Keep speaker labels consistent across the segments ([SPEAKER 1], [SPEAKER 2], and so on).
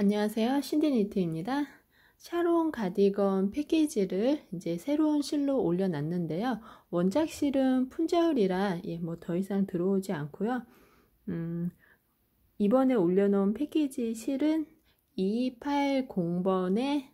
[SPEAKER 1] 안녕하세요. 신디니트입니다. 샤론 가디건 패키지를 이제 새로운 실로 올려놨는데요. 원작 실은 품절이라 예, 뭐더 이상 들어오지 않고요. 음, 이번에 올려놓은 패키지 실은 280번에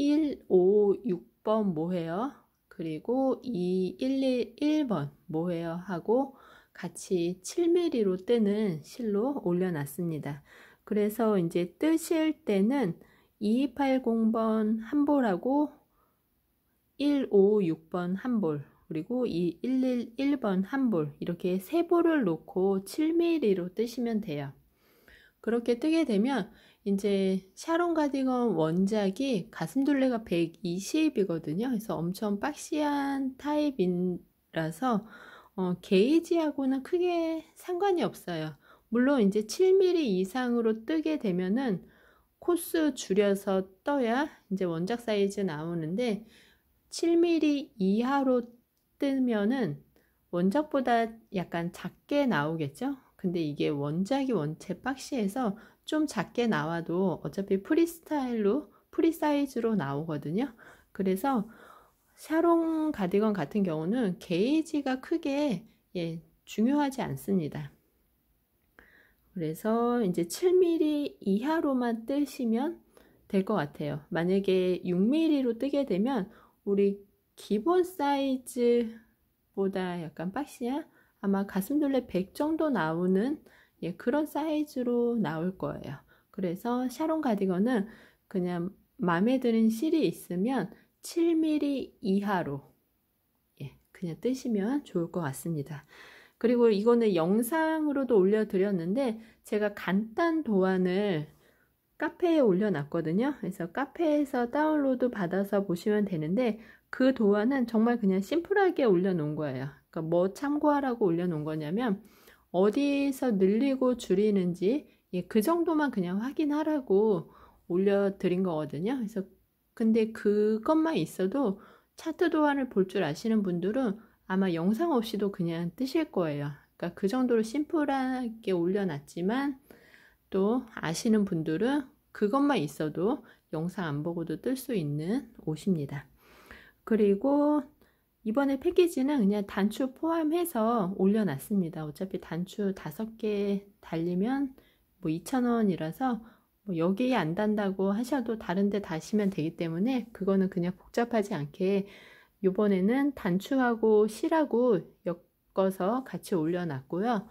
[SPEAKER 1] 156번 뭐해요? 그리고 2111번 뭐해요? 하고 같이 7mm로 뜨는 실로 올려놨습니다. 그래서 이제 뜨실 때는 2 8 0번한 볼하고 156번 한 볼, 그리고 이 111번 한 볼, 이렇게 세 볼을 놓고 7mm로 뜨시면 돼요. 그렇게 뜨게 되면 이제 샤론 가디건 원작이 가슴둘레가 120이거든요. 그래서 엄청 박시한 타입이라서 어, 게이지하고는 크게 상관이 없어요. 물론 이제 7mm 이상으로 뜨게 되면은 코스 줄여서 떠야 이제 원작 사이즈 나오는데 7mm 이하로 뜨면은 원작보다 약간 작게 나오겠죠? 근데 이게 원작이 원체 박시에서 좀 작게 나와도 어차피 프리스타일로 프리사이즈로 나오거든요. 그래서 샤롱 가디건 같은 경우는 게이지가 크게 예, 중요하지 않습니다. 그래서 이제 7mm 이하로만 뜨시면 될 것 같아요. 만약에 6mm로 뜨게 되면 우리 기본 사이즈보다 약간 박시야 아마 가슴둘레 100 정도 나오는 예, 그런 사이즈로 나올 거예요. 그래서 샤론 가디건은 그냥 마음에 드는 실이 있으면 7mm 이하로 예, 그냥 뜨시면 좋을 것 같습니다. 그리고 이거는 영상으로도 올려드렸는데 제가 간단 도안을 카페에 올려놨거든요. 그래서 카페에서 다운로드 받아서 보시면 되는데 그 도안은 정말 그냥 심플하게 올려놓은 거예요. 그러니까 뭐 참고하라고 올려놓은 거냐면 어디서 늘리고 줄이는지 예, 그 정도만 그냥 확인하라고 올려드린 거거든요. 그래서 근데 그것만 있어도 차트 도안을 볼 줄 아시는 분들은 아마 영상 없이도 그냥 뜨실 거예요. 그러니까 그 정도로 심플하게 올려놨지만 또 아시는 분들은 그것만 있어도 영상 안 보고도 뜰 수 있는 옷입니다. 그리고 이번에 패키지는 그냥 단추 포함해서 올려놨습니다. 어차피 단추 5개 달리면 뭐 2,000원이라서 뭐 여기에 안 단다고 하셔도 다른데 다시면 되기 때문에 그거는 그냥 복잡하지 않게 요번에는 단추하고 실하고 엮어서 같이 올려놨고요.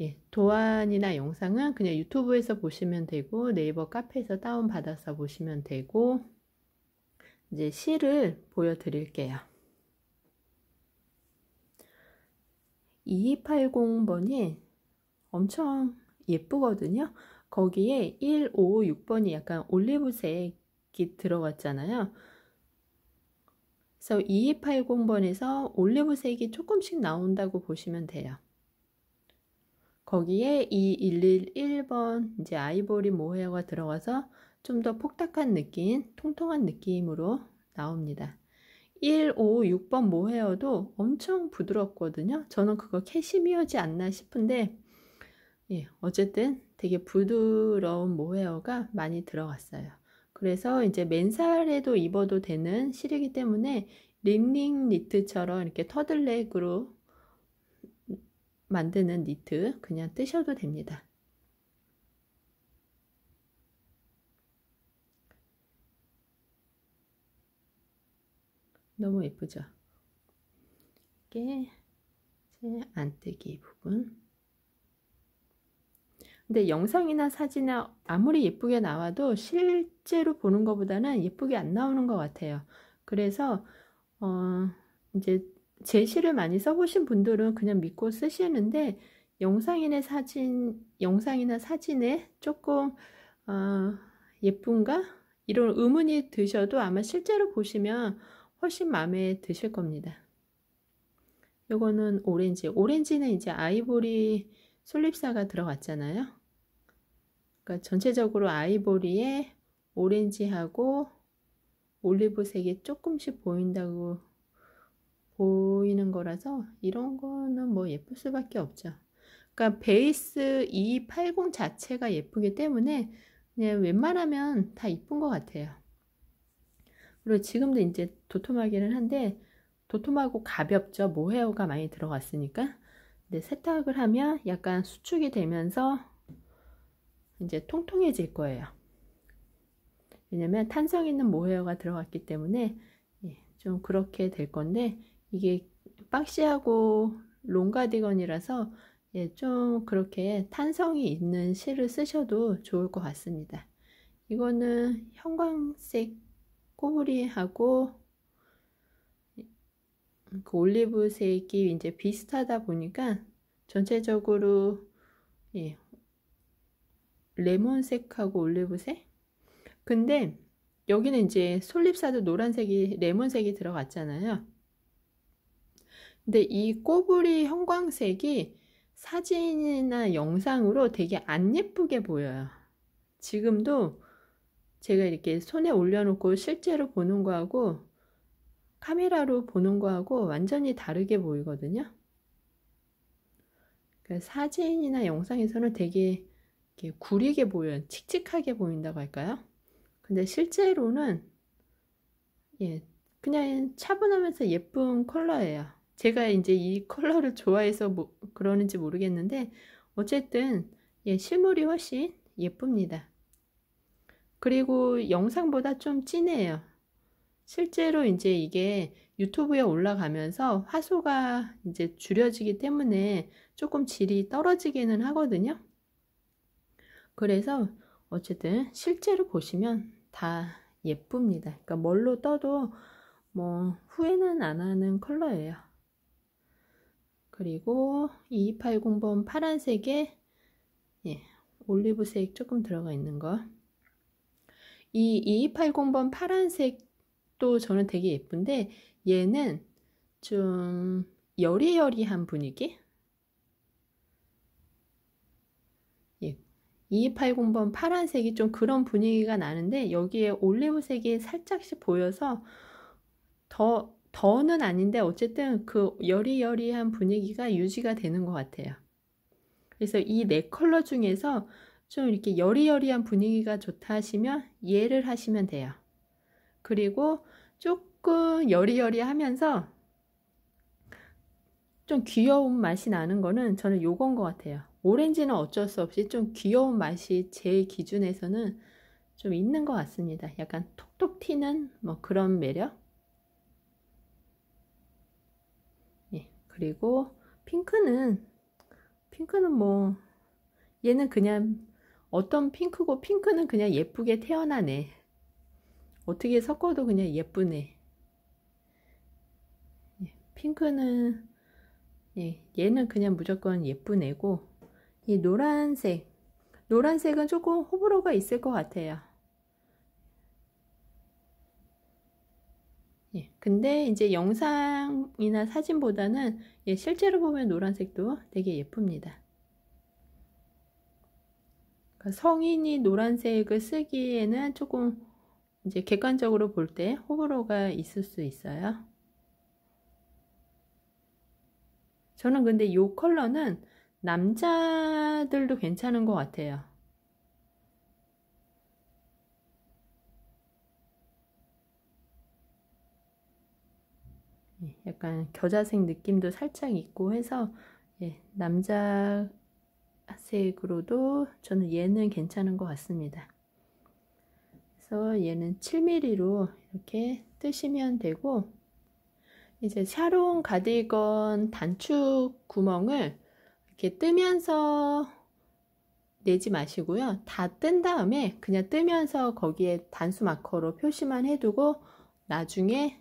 [SPEAKER 1] 예, 도안이나 영상은 그냥 유튜브에서 보시면 되고 네이버 카페에서 다운받아서 보시면 되고 이제 실을 보여드릴게요. 2280번이 엄청 예쁘거든요. 거기에 156번이 약간 올리브색이 들어갔잖아요. 그래서 2280번에서 올리브색이 조금씩 나온다고 보시면 돼요. 거기에 2111번 이제 아이보리 모헤어가 들어가서 좀 더 폭닥한 느낌, 통통한 느낌으로 나옵니다. 156번 모헤어도 엄청 부드럽거든요. 저는 그거 캐시미어지 않나 싶은데 예, 어쨌든 되게 부드러운 모헤어가 많이 들어갔어요. 그래서 이제 맨살에도 입어도 되는 실이기 때문에 링링 니트처럼 이렇게 터들넥으로 만드는 니트 그냥 뜨셔도 됩니다. 너무 예쁘죠? 이게 안 뜨기 부분 근데 영상이나 사진이나 아무리 예쁘게 나와도 실제로 보는 것보다는 예쁘게 안 나오는 것 같아요. 그래서 어 이제 제시를 많이 써보신 분들은 그냥 믿고 쓰시는데 영상이나 사진, 영상이나 사진에 조금 어, 예쁜가? 이런 의문이 드셔도 아마 실제로 보시면 훨씬 마음에 드실 겁니다. 요거는 오렌지. 오렌지는 이제 아이보리 솔잎사가 들어갔잖아요. 그러니까 전체적으로 아이보리에 오렌지하고 올리브색이 조금씩 보인다고 보이는 거라서 이런 거는 뭐 예쁠 수밖에 없죠. 그러니까 베이스 280 자체가 예쁘기 때문에 그냥 웬만하면 다 이쁜 것 같아요. 그리고 지금도 이제 도톰하기는 한데 도톰하고 가볍죠. 모헤어가 많이 들어갔으니까. 근데 세탁을 하면 약간 수축이 되면서 이제 통통해질 거예요. 왜냐면 탄성 있는 모헤어가 들어갔기 때문에 예, 좀 그렇게 될 건데 이게 박시하고 롱가디건이라서 예, 좀 그렇게 탄성이 있는 실을 쓰셔도 좋을 것 같습니다. 이거는 형광색 꼬부리하고 그 올리브색이 이제 비슷하다 보니까 전체적으로 예, 레몬색하고 올리브색? 근데 여기는 이제 솔잎사도 노란색이 레몬색이 들어갔잖아요. 근데 이 꼬부리 형광색이 사진이나 영상으로 되게 안 예쁘게 보여요. 지금도 제가 이렇게 손에 올려놓고 실제로 보는 거하고 카메라로 보는 거하고 완전히 다르게 보이거든요. 그러니까 사진이나 영상에서는 되게 구리게 보여요. 칙칙하게 보인다고 할까요? 근데 실제로는 예, 그냥 차분하면서 예쁜 컬러예요. 제가 이제 이 컬러를 좋아해서 뭐 그러는지 모르겠는데 어쨌든 예, 실물이 훨씬 예쁩니다. 그리고 영상보다 좀 진해요. 실제로 이제 이게 유튜브에 올라가면서 화소가 이제 줄여지기 때문에 조금 질이 떨어지기는 하거든요. 그래서 어쨌든 실제로 보시면 다 예쁩니다. 그러니까 뭘로 떠도 뭐 후회는 안 하는 컬러예요. 그리고 2280번 파란색에 예, 올리브색 조금 들어가 있는 거. 이 2280번 파란색도 저는 되게 예쁜데 얘는 좀 여리여리한 분위기? 예, 2 8 0번 파란색이 좀 그런 분위기가 나는데 여기에 올리브색이 살짝씩 보여서 더, 더는 아닌데 어쨌든 그 여리여리한 분위기가 유지가 되는 것 같아요. 그래서 이 네 컬러 중에서 좀 이렇게 여리여리한 분위기가 좋다 하시면 얘를 하시면 돼요. 그리고 조금 여리여리하면서 좀 귀여운 맛이 나는 거는 저는 요건 것 같아요. 오렌지는 어쩔 수 없이 좀 귀여운 맛이 제 기준에서는 좀 있는 것 같습니다. 약간 톡톡 튀는 뭐 그런 매력? 예, 그리고 핑크는, 핑크는 뭐, 얘는 그냥 어떤 핑크고 핑크는 그냥 예쁘게 태어나네. 어떻게 섞어도 그냥 예쁘네. 예, 핑크는, 예, 얘는 그냥 무조건 예쁜 애고, 이 노란색 노란색은 조금 호불호가 있을 것 같아요 예, 근데 이제 영상이나 사진보다는 예, 실제로 보면 노란색도 되게 예쁩니다 그러니까 성인이 노란색을 쓰기에는 조금 이제 객관적으로 볼 때 호불호가 있을 수 있어요 저는 근데 이 컬러는 남자들도 괜찮은 것 같아요. 예, 약간 겨자색 느낌도 살짝 있고 해서 예, 남자색으로도 저는 얘는 괜찮은 것 같습니다. 그래서 얘는 7mm로 이렇게 뜨시면 되고 이제 샤론 가디건 단축 구멍을 이렇게 뜨면서 내지 마시고요. 다 뜬 다음에 그냥 뜨면서 거기에 단수 마커로 표시만 해두고 나중에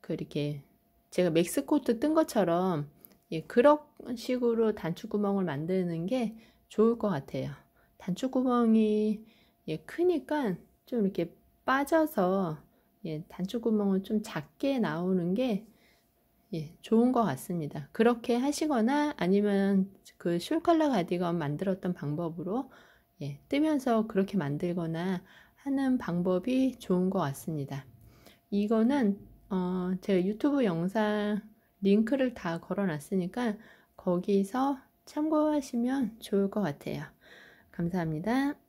[SPEAKER 1] 그렇게 제가 맥스코트 뜬 것처럼 예, 그런 식으로 단추구멍을 만드는 게 좋을 것 같아요. 단추구멍이 예, 크니까 좀 이렇게 빠져서 예, 단추구멍을 좀 작게 나오는 게 예, 좋은 것 같습니다. 그렇게 하시거나 아니면 그 숄컬러 가디건 만들었던 방법으로 예, 뜨면서 그렇게 만들거나 하는 방법이 좋은 것 같습니다. 이거는 어, 제가 유튜브 영상 링크를 다 걸어놨으니까 거기서 참고하시면 좋을 것 같아요. 감사합니다.